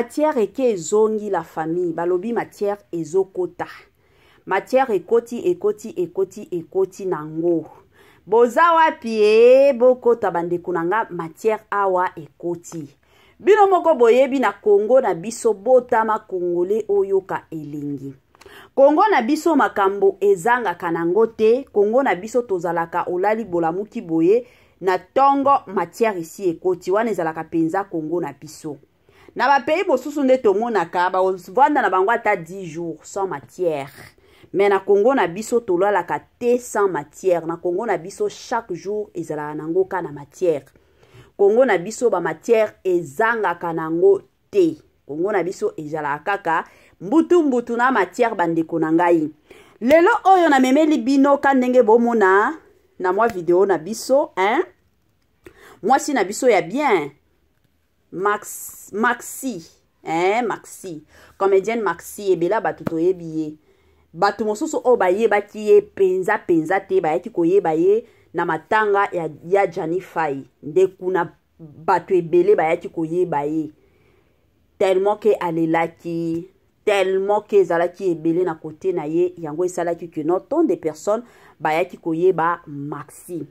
matière eke ezongi la famille balobi matière ezokota matière ekoti ekoti ekoti ekoti nango boza wapi e bokota bandeko na nga matière awa ekoti bino moko boyebi na kongo na biso botama kongole oyoka elengi kongo na biso makambo ezangaka nango te kongo na biso tozalaka olali bolamuki boye na ntongo matière esi ekoti wana ezalaka mpenza kongo na biso na bapays mosusu nde tomonaka bavanda na bango ata 10 jours sans matière me na kongo na biso tolalaka te sans matière na kongo na biso chaque jour ezalaka nango ka na matière kongo na biso bamatière ezangaka nango te kongo na biso ezalaka kaka mbutu mbutu na matière bandeko na ngai lelo oyo namemeli bino ka ndenge bomona na mwa video na biso hein mwasi na biso ya bien Max, maxi hein, maxi comédienne maxi ebela bato toyebi ye bato mosusu oyo bayebaki ye mpenza mpenza te bayaki koyeba ye na matanga ya, ya janifai nde kuna bato ebele bayaki koyeba ye tellement ke alelaki tellement ke ezalaki ebele na kote na ye yango esalaki ke non tant de personnes bayaki koyeba maxi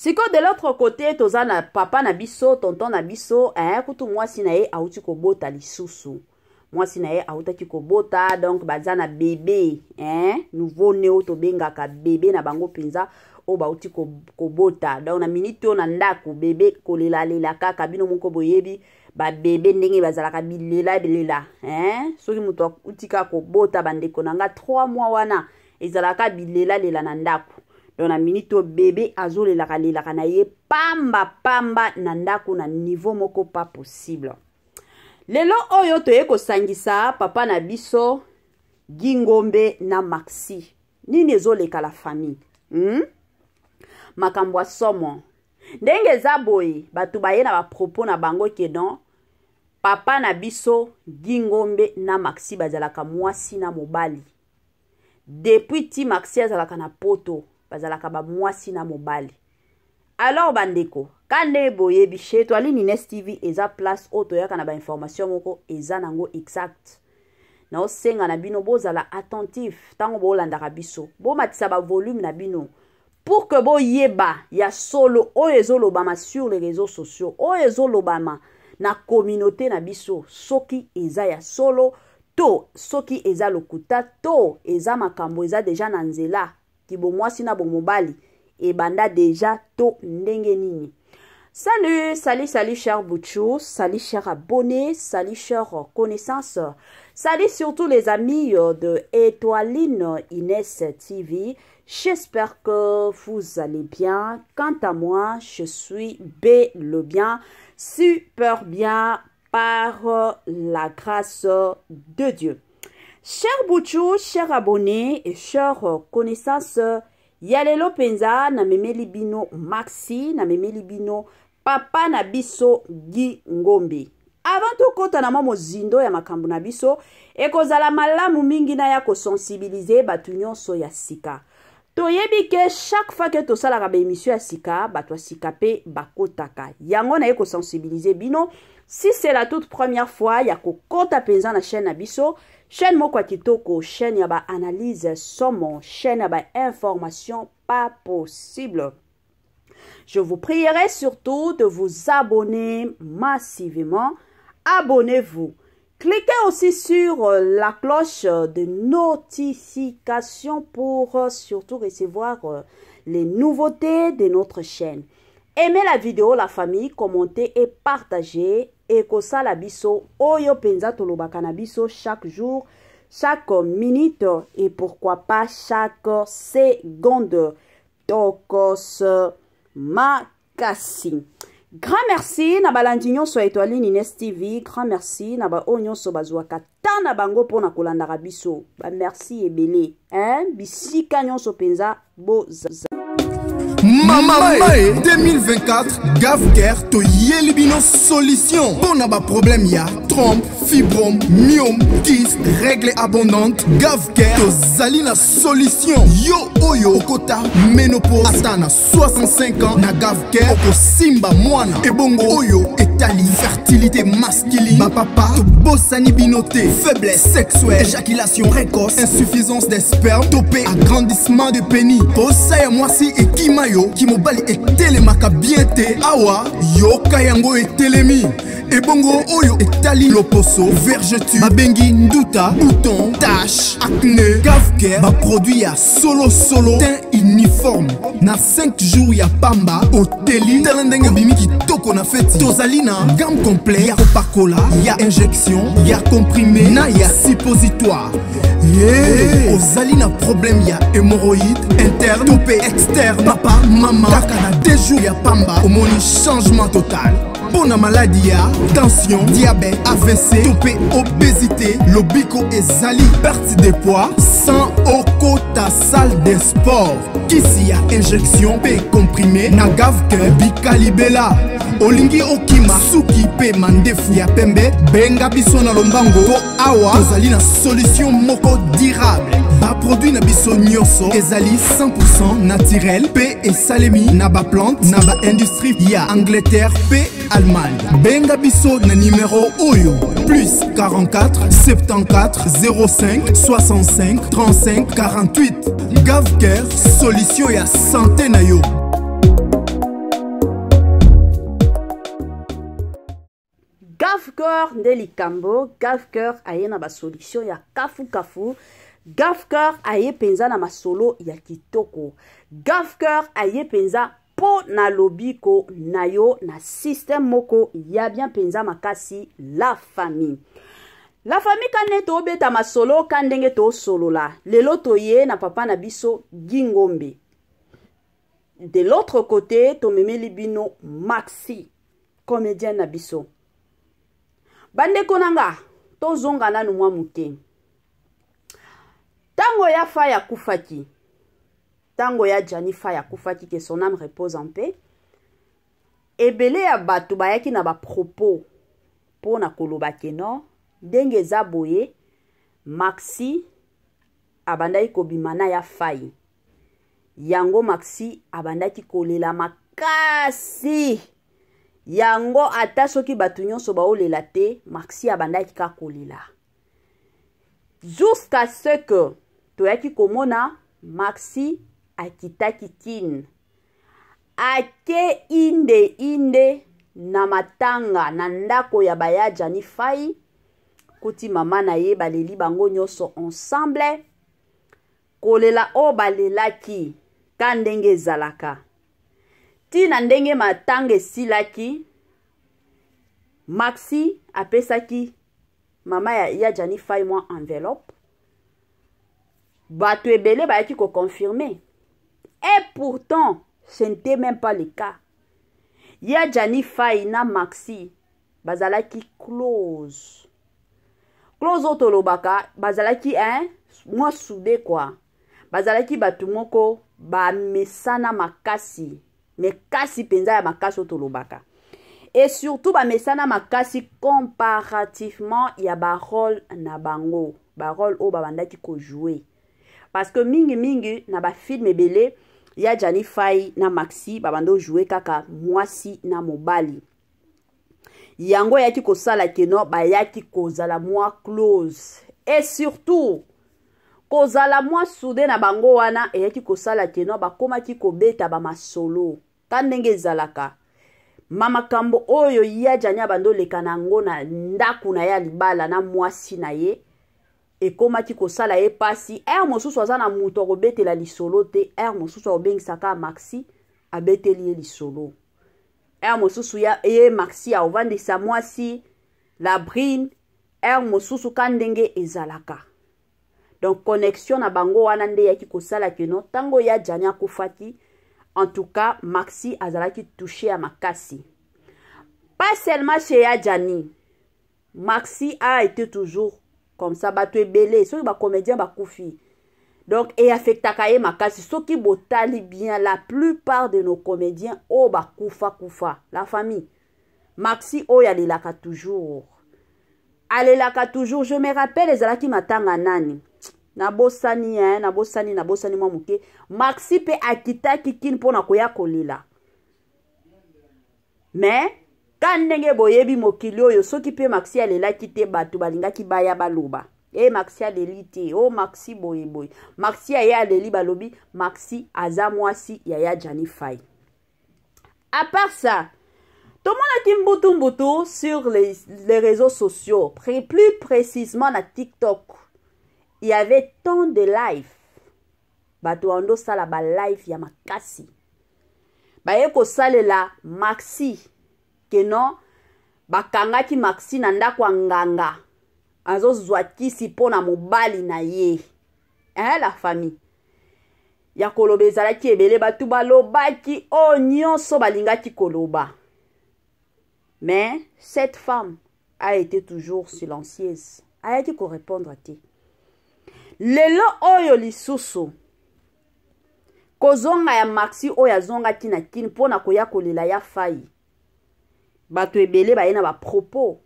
sikoyo de l'autre côté toza na papa na biso tonton na biso eh, kutu mwasi na ye awuti kobota lisusu mwasi na ye awutaki kobota donk baza na bebe eh? nouveau ne oyo tobengaka bebe na bango mpenza oyo bauti kobota donk na miniti oyo na ndako bebe kolelalela kaka bino moko boyebi babebe ndenge bazalaka bilelabelela eh? soki moto autika kobota bandeko na nga 3 mois wana ezalaka bilelalela na ndako na miniti oyo bebe azolelaka lelaka na ye pambapamba na ndako na nivo moko pa posible lelo oyo toye kosangisa papa na biso gingombe na maxi nini ezoleka la famille hmm? makambo ya somo ndenge eza boye bato baye na bapropos na bango ke don papa na biso gingombe na maxi bazalaka mwasi na mobali depuis ti maxi azalaka na poto bazalaka bamwasi na mobali alors bandeko ka nde boyebi she toali nines tv eza place oyo toyaka na bainformation moko eza nango exact naosenga na bino bozala attentif ntango bolandaka biso bomatisa bavolume na bino pour ke boyeba ya solo oyo ezolobama sur les réseaux sociaux oyo ezolobama na communauté na biso soki eza ya solo to soki eza lokuta to eza makambo eza deja na nzela kibomwasi na bomobali e banda déjà to ndenge nini Salut, salut, salut cher boutchou salut cher abonné, salut cher connaissance, salut surtout les amis euh, de étoile Inès TV. J'espère que vous allez bien. Quant à moi, je suis B le bien, super bien par la grâce de Dieu. Chers Bouchou, chers abonnés et chers connaissances, yalelo mpenza namemeli bino maxi namemeli bino papa na biso gi ngombe avant tokɔta na mwa mozindo ya makambo na biso ekozala malamu mingi na ya kosensibilize bato nyonso ya sika toyebi ke chaque fois ke tosalaka baémission ya sika bato ya sika mpe bakɔtaka yango naye kosensibilize bino si c'est la toute première fois ya kokɔta mpenza na chaîne na biso chaîne moko kitoko chaîne ya analyse somme chaîne ya information pas possible je vous prierai surtout de vous abonner massivement abonnez-vous Cliquez aussi sur euh, la cloche de notification pour euh, surtout recevoir euh, les nouveautés de notre chaîne. Aimez la vidéo, la famille, commentez et partagez ekosala biso oyo mpenza tolobaka na biso chaque jour chaque minute et pourquoi pas chaque seconde tokos makasi grand merci na balandi nyonso ya etoile nines tv grand merci na bao nyonso bazwaka ta na bango mpona kolandaka biso bamerci ebele hein bisika nyonso mpenza boza mama ye 2024 gafcare toyeli bino solution mpo na baproblème ya trompe fibrom miom kis règle abondante gafcare tozali na solution yo oyo oh, okota menopose ata na 65 ans na gafcare okosimba mwana ebongo oyo oh, etali fertilité masculine bapapa tobosani bino te faiblesse sexuelle éjaculation précoce insuffisance d'esperme to mpe agrandissement de pénis posa ya mwasi ekima oyo kimobali etelemaka bien te awa yoka yango etelemi ebongo oyo etali loposo vergetu babengi nduta bouton tache acne gavke baproduit ya solosolo tin uniforme na 5 jours ya pamba oteli tala ndenge obimi kitoko na feti tozali na game complet ya kopakola ya injection ya comprime na ya suppositoire ye yeah. ozali na probleme ya hémoroïde interne to mpe externe papa mama kaka na 2 jours ya pamba omoni changement total mpo na maladi ya tension diabete avc to mpe obésité lobiko ezali perte de poids sans okota salle de sport kisi ya injection mpe comprime na gavke bikalibela olingi okima suki mpe mandefu ya pembe benga biso na lombango po awa tozali na solution moko durable baproduit na biso nyonso ezali 100 naturel mpe esalemi na baplante na baindustrie ya angleterre mpe allemagne benga biso na nimero oyo plus 44 74 05 65 35 48 gavcare solution ya sante na yo gafcor nde likambo gafcor aye na basolution ya kafukafu kafu. gafkar aye mpenza na masolo ya kitoko gafkar aye mpenza mpo na lobiko na yo na systeme moko ya bien mpenza makasi la famille la famille ka nde toobeta masolo ka ndenge tosolola lelo toye na papa na biso gingombe de l'autre côté tomemeli bino maxi comédien na biso bandeko na nga tozonga nanu mwa moke ntango ya fai akufaki ntango ya jani fai akufaki ke son ame repose en mpe ebele ya bato bayaki na bapropos mpo na koloba keno ndenge eza boye maxi abandaki kobima na ya fai yango maxi abandaki kolela makasi yango ata soki bato nyonso baolela te maxi abandaki kaka kolela jusqu'à ce que toyaki komona maxi akitaki kine ake inde inde na matanga na ndako ya bayajani fai kuti mama na ye baleli bango nyonso ensemble kolela oyo balelaki ta ndenge ezalaka ntina ndenge matanga esilaki maxi apesaki mama ya, ya jani fai mwa enveloppe bato ebele bayaki koconfirme et pourtant ce n'était même pas le cas ya jani fai na maxi bazalaki close close oyo tolobaka bazalaki hein, mwa sude kwa bazalaki bato moko bamesana makasi me kasi mpenza ya makasi oyo tolobaka e surtout bamesana makasi comparativement ya barole na bango barole oyo babandaki kojoue parceke mingimingi na bafilme ebele ya jani fai na maxi babanda ojoue kaka mwasi na mobali yango eyaki kosala keno bayaki kozala mwa close e surtout kozala mwa sude na bango wana eyaki kosala keno bakomaki kobeta bamasolo ta ndenge ezalaka mamakambo oyo ya jani abanda oleka na yango na ndaku na ye ya libala na mwasi na ye ekomaki kosala ye pasi aire mosusu aza na moto akobetela lisolo te aire mosusu akobengisaka maxi abeteli ye lisolo aire mosusu ye maxi aovandisa mwasi labrine aire mosusu ka ndenge ezalaka donc connexion na bango wana nde eyaki kosala keno ntango ya jani akufaki en tout cas maxi azalaki touche ya makasi pas seulement chez ya jani maxi a été toujours comme ça bato ebele soki bacomédien bakufi donc eaffectaka ye makasi soki botali bien la plupart de nos comédiens oyo oh, bakufakufa la famille maxi oyo oh, alelaka toujours alelaka toujours je me rappelle ezalaki matanga nani nabosani e nabosani nabosani mwa moke maxi mpe akitaki kini mpona koya kolela mais ka ndenge boyebi mokili oyo soki mpe maxi alelaki te bato balingaki baya baloba e maxi aleli te o oh, maxi boyeboye maxi yaya aleli balobi maxi aza mwasi yaya janifai apart ça tomonaki mbutu-mbutu sur les, les réseaux sociaux plus, plus précisement na tiktok il y avait tant de live bato bandosala balive ya makasi baye kosalela maxi keno bakangaki maxi na ndako ya nganga azozwa kisi mpo na mobali na ye eh, la famille ya koloba ezalaki ebele bato balobaki oyo oh, nyonso balingaki koloba mais cette femme a été toujours silencieuse ayaki korépondre te lelo oyo lisusu kozonga ya maxi oyo azongaki na kini mpo na koya kolela ya fai bato ebele baye na bapropos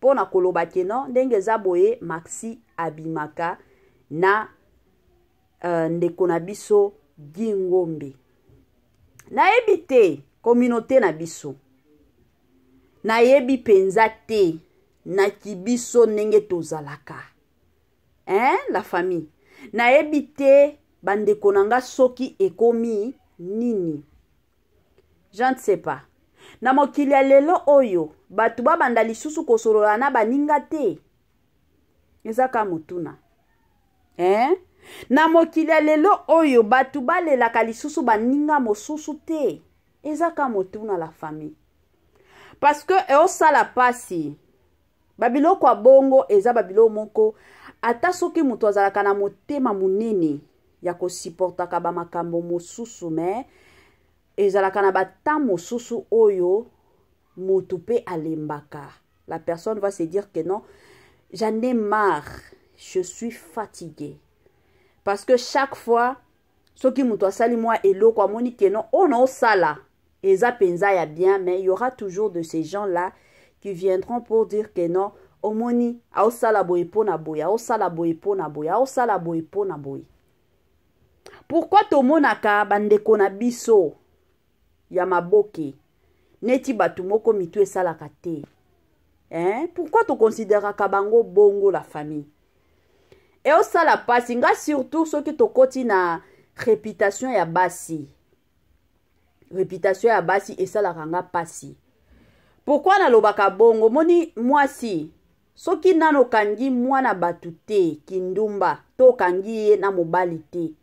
mpo na koloba keno ndenge eza boye maxi abimaka na uh, ndeko na biso gingombe nayebi te kominauté na biso nayebi mpenza te naki biso ndenge tozalaka hein la famille nayebi te bandeko na nga soki ekomi nini je ne sais pas na mokili ya lelo oyo bato babanda lisusu kosolola na baninga te eza ka motuna eh? na mokili ya lelo oyo bato balelaka lisusu baninga mosusu te eza ka motuna la famille parce que eosala mpasi babiloko ya bongo eza babiloko moko ata soki moto azalaka na motema monene ya kosiportaka bamakambo mosusu me ezalaka na batan mosusu oyo motu mpe alembaka la personne va se dire que non j'en ai marre je suis fatigué parce que chaque fois soki moto asali mwa eloko amoni ke non oyo na osala eza mpenza ya bien mais il y aura toujours de ces gens là qui viendront pour dire que non omoni aosala boye mpona boye aosala boye mpona boye aosala boye mpona boye pourkui tomonaka bandeko na biso ya maboke neti bato moko mitu esalaka te hein? pourkui tokonsideraka bango bongo la famille eosala mpasi nga surtout soki tokoti na réputation ya basi réputation ya basi esalaka nga mpasi pourkui nalobaka bongo moni mwasi soki nano okangi mwana bato te kindumba to okangi ye na mobali te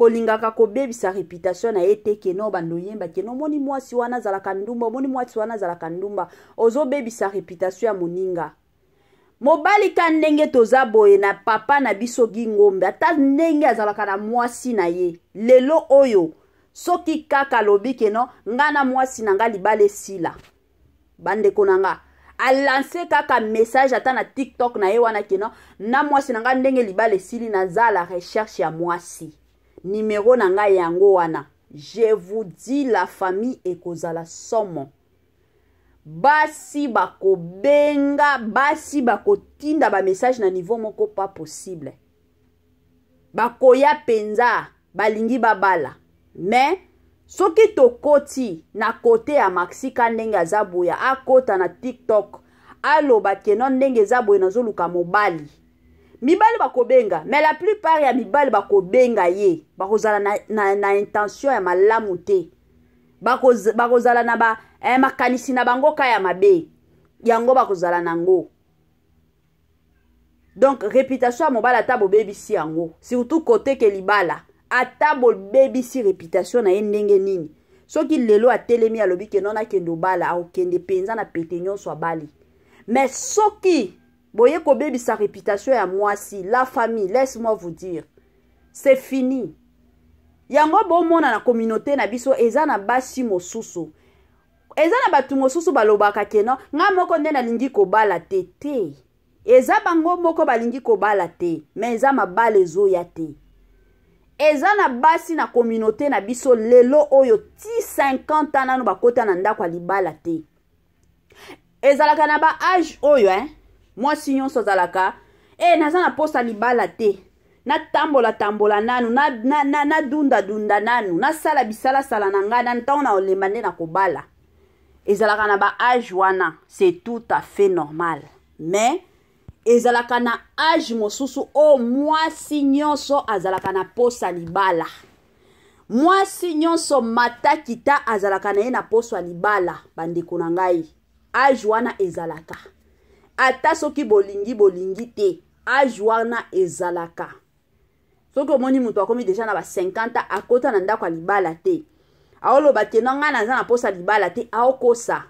kolingaka kobebisa reputation na ye te kene obanda oyemba kene omoni mwasi wana azalaka ndumba omoni mwasi wana azalaka ndumba ozobebisa reputation ya moninga mobali ka ndenge toza boye na papa na biso gingombe ata ndenge azalaka na mwasi na ye lelo oyo soki kaka alobi keno ngai na mwasi na ngai libala esila bandeko na nga alanse kaka message ata na tiktok na ye wana keno na mwasi na ngai ndenge libala esili naza la recherche ya mwasi nimero na ngai yango wana je vous dis la famille ekozala somo basi bakobenga basi bakotinda bamessage na niveau moko pa possible bakoya mpenza balingi babala me soki tokoti na kote ya maxika ndenge aza boya akota na tiktok aloba keno ndenge eza boye nazoluka mobali mibali bakobenga me la plupart ya mibali bakobenga ye bakozala na, na, na intention ya malamu te bakozala bako na ba, eh, makanisi na bango ka ya mabe yango bakozala nango donk reputation ya mobali ata bobebisi yango surtout kote ke libala ata bobebisi reputation na ye ndenge nini soki lelo atelemi alobi kende ona akende obala akokende mpenza na pete nyonso abali me soki boye kobebisa reputation ya mwasi la famille laisse moi vous dire c'est fini yango bomona na communauté na biso eza na basi mosusu eza na bato mosusu balobaka keno nga moko nde nalingi kobala te te eza bango moko balingi kobala te me eza mabale ezoya te eza na basi na kominauté na biso lelo oyo ti 50 ans nano bakɔta na ndako ya libala te ezalaka na baage oyo eh? mwasi nyonso azalaka e eh, naza na posa libala te natambolatambola nanu nadundadunda na, na, na nanu nasala bisalasala na ngai na ntango na olemba nde na kobala ezalaka na baage wana c'est tout à fait normal mais ezalaka na age mosusu oyo oh, mwasi nyonso azalaka na posa libala mwasi nyonso matakita azalaka na ye na poso ya libala bandeko na ngai age wana ezalaka ata soki bolingi bolingi te age wana ezalaka soki omoni moto akomi deja na ba 50 akota na ndako ya libala te aoloba keno ngai naza na mposa libala te aokosa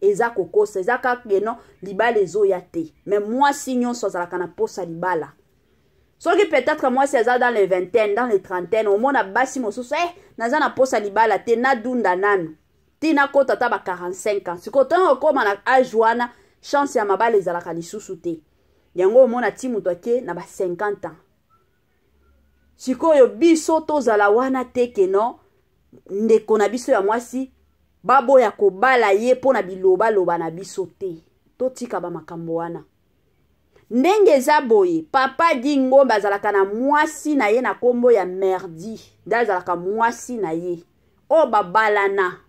eza kokosa eza kaka keno libala ezoya te me mwasi nyonso azalaka na mposa libala soki peut-être mwasi aza dans les vingtaine dans les trentaine omona basi mosusu eh naza na mposa libala te nadunda nanu ti nakota ata ba 45 ans sikoyo ntango okóma na age wana chance ya mabala ezalaka lisusu te yango omona ti moto ake na ba 50 ans sikoyo biso tozala wana te keno ndeko na biso ya mwasi baboya kobala ye mpo na bilobaloba na biso te totika bamakambo wana ndenge eza boye papa dingombe azalaka na mwasi na ye na nkombo ya merdi nde azalaka mwasi na ye oyo babalana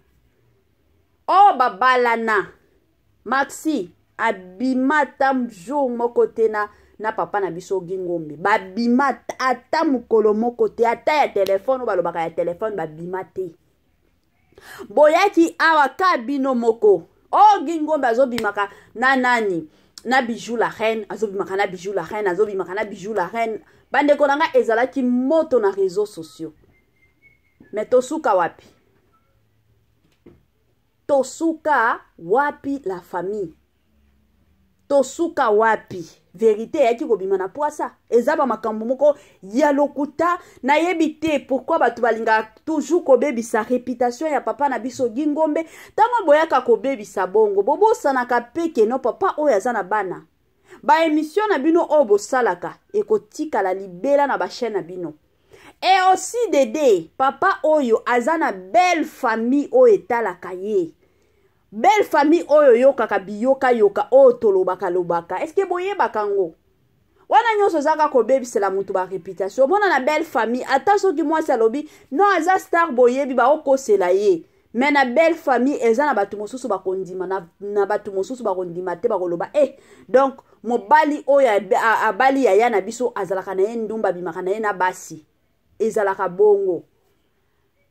oyo babalana maxi abima ata jour moko te na na papa na biso gingombe babima ata mokolo moko te ata ya telefone oyo balobaka ya telefone babima te boyaki awa ka bino moko o gingombe azobimaka na nani na bijou la reine azobimaka na bijou la reine azobimaka na bijou la reine bandeko na nga ezalaki moto na réseau sociaux me tosuka wapi tosuka wapi la famille tosuka wapi verite eyaki kobima na poasa eza bamakambo moko ya lokuta nayebi te pourkui bato balingaka toujours kobebisa reputation ya papa na biso gingombe ntango boyaka kobebisa bongo bobosanaka mpe keno papa oyo aza na bana baemission na bino oyo bosalaka ekotikala libela na bashaine na bino e osi dede papa oyo aza na belle famille oyo etalaka ye belle famille oyo oyokaka biyokayoka oyo tolobaka-lobaka eske boyebaka yango wana nyonso eza kaka kobebisela motu bareputation omona na belle famille ata soki mwasi alobi non aza star boyebi baokosela ye me na belle famille eza na bato mosusu bakondima na, na bato mosusu bakondima te bakoloba e eh, donc mobali oyo abali yaya na biso azalaka na ye ndumba abimaka na ye na basi ezalaka bongo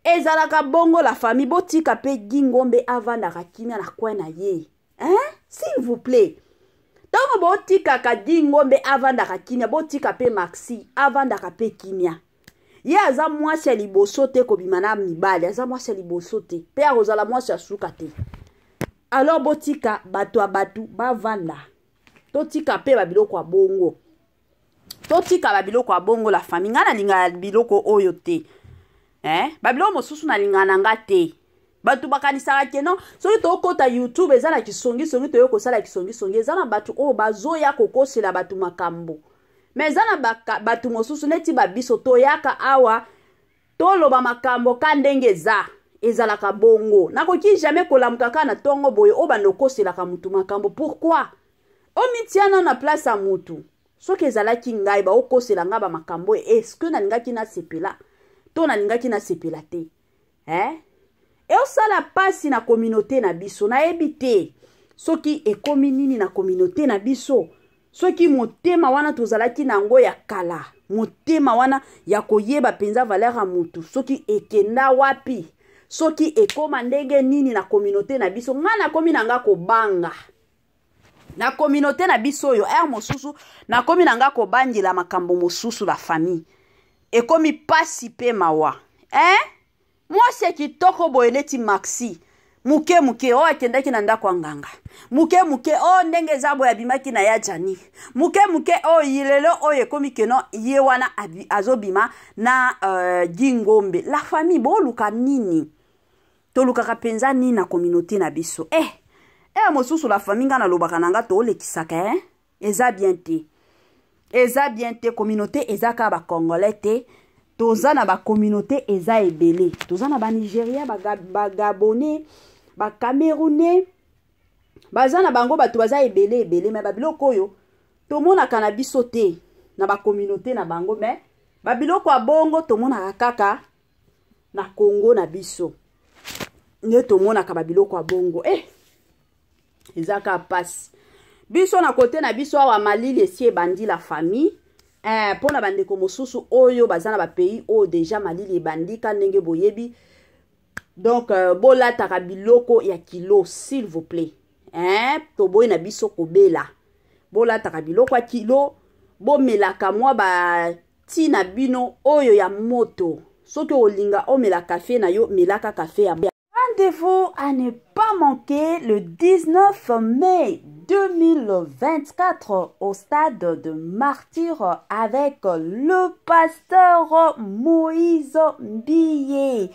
ezalaka bongo la famille botika mpe gingombe avandaka kimia na kwe na ye hein s'il vous plaît ntango botikaka gingombe avandaka kimia botika mpe maxi avandaka mpe kimia ye aza mwasi ya liboso te kobima na mibali aza mwasi ya liboso te mpe akozala mwasi ya suka te alors botika bato ya bato bavanda totika mpe babiloko ya bongo totika babiloko ya bongo la famille ngai nalinga biloko oyo te eh? babiloko mosusu nalingananga te bato bakanisaka keno soki tokota youtube eza na kisongisongi toye kosala kisongisongi eza na bato oyo bazoya kokosela bato makambo me eza na bato mosusu neti babiso toyaka awa toloba makambo ka ndenge eza ezalaka bongo nakoki jamai kolamuka kaka na ntongo boye oyo banda okoselaka motu makambo pourkui omitiana na place ya motu soki ezalaki ngai baokosela ngai bamakambo eske nalingaki nasepela to nalingaki nasepela te eh? eosala mpasi na kominauté na biso nayebi te soki ekomi nini na kominauté na biso soki motema wana tozalaki na yango ya kala motema wana ya koyeba mpenza valeur ya motu soki ekenda wapi soki ekoma ndenge nini na kominauté na biso ngai nakomi na nga kobanga na kominauté na biso oyo r mosusu nakomi na nga kobandela makambo mosusu la famille ekomi pasi mpe mawa eh? mwasi ya kitoko boye neti maxi muke muke oyo akendaki na ndako ya nganga muke muke oyo ndenge eza boye abimaki na ya jani muke muke oyo ye lelo oyo ekomi keno ye wana azobima na uh, jingombe la famille boluka nini tolukaka mpenza nini na kominauté na biso e eh, eh, mosusu la famille ngai nalobaka na nga toolekisaka eh? eza bien te eza bien te communauté eza kaka bacongolais te toza na bacommunauté eza ebele toza na banigérien bagabonais bacamerounais baza na bango bato baza ebele ebele me babiloko oyo tomonaka na biso te na bacommunauté na bango me babiloko ya bongo tomonaka kaka na congo na biso nde tomonaka babiloko ya bongo e eh, eza kaka mpasi biso na kote na biso awa malili esi ebandi la famille eh, mpo na bandeko mosusu oyo baza na bapays oyo deja malili ebandika ndenge boyebi donc euh, bolataka biloko ya kilo s'il vous plaît eh, toboyi na biso kobela bolataka biloko ya kilo bomelaka mwa bati na bino oyo ya moto soki olinga omela kafe na yo melaka kafe ya vous à ne pas manquer le 19 mai 2024 au stade de Martyr avec le pasteur Moïse Billet.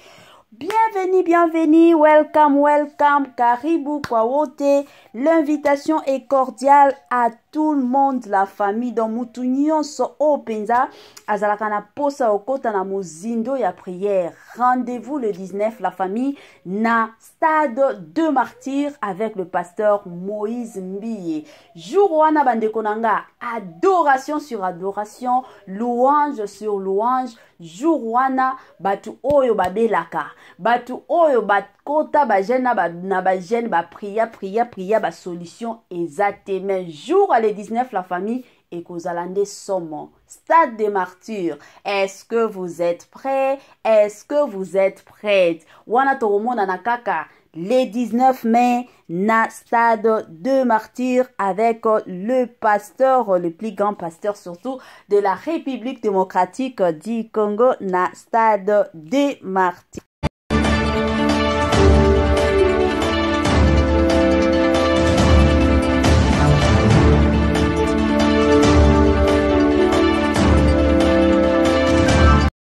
Bienvenue, bienvenue, welcome, welcome, Caribou kwaote L'invitation est cordiale à tous tout le monde la famille dans mutu so openza oh, azalaka na posa okota na mozindo ya prière rendez-vous le 19 la famille na stade de martyr avec le pasteur moïse mbiye jour wana bande Konanga, adoration sur adoration louange sur louange jour wana batu oyo babelaka batu oyo ba kota, na ba bapria pria pria ba solution exacte mais jour les 19 la famille et nde sommes stade des martyrs est-ce que vous êtes prêts est-ce que vous êtes prête wana a kaka le 19 mai na stade de martyrs avec le pasteur le plus grand pasteur surtout de la république démocratique du congo na stade des martyrs